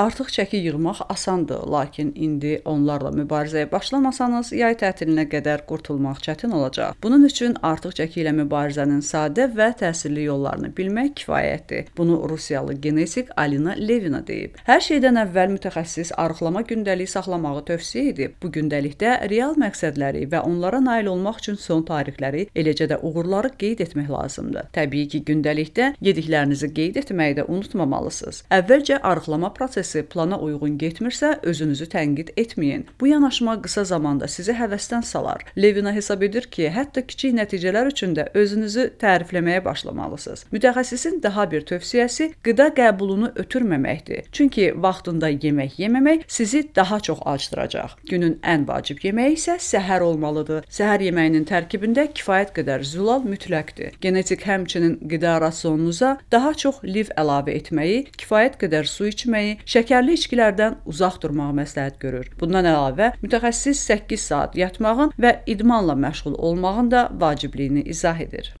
Artıq çəki yığmaq asandır, lakin indi onlarla mübarizəyə başlamasanız, yay tətilininə qədər qurtulmaq çətin olacaq. Bunun üçün artıq çəki ilə mübarizənin sadə və təsirli yollarını bilmək kifayətdir. Bunu rusiyalı genetik Alina Levina deyib. Hər şeydən əvvəl mütəxəssis arıqlama gündəliyi saxlamağı tövsiyə edib. Bu gündəlikdə real məqsədləri və onlara nail olmaq üçün son tarixləri, eləcə də uğurları qeyd etmək lazımdır. Təbii ki, gündəlikdə yediklərinizi qeyd etməyi də unutmamalısınız. Əvvəlcə arıqlama prosesi prosesi plana uyğun getmirsə, özünüzü tənqid etməyin. Bu yanaşma qısa zamanda sizi həvəsdən salar. Levina hesab edir ki, hətta kiçik nəticələr üçün də özünüzü tərifləməyə başlamalısınız. Mütəxəssisin daha bir tövsiyəsi qida qəbulunu ötürməməkdir. Çünki vaxtında yemək yeməmək sizi daha çox acdıracaq. Günün ən vacib yeməyi isə səhər olmalıdır. Səhər yeməyinin tərkibində kifayət qədər zülal mütləqdir. Genetik həmçinin qida rasionunuza daha çox liv əlavə etməyi, kifayət qədər su içməyi, şəkər şəkərli içkilərdən uzaq durmağı məsləhət görür. Bundan əlavə, mütəxəssis 8 saat yatmağın və idmanla məşğul olmağın da vacibliyini izah edir.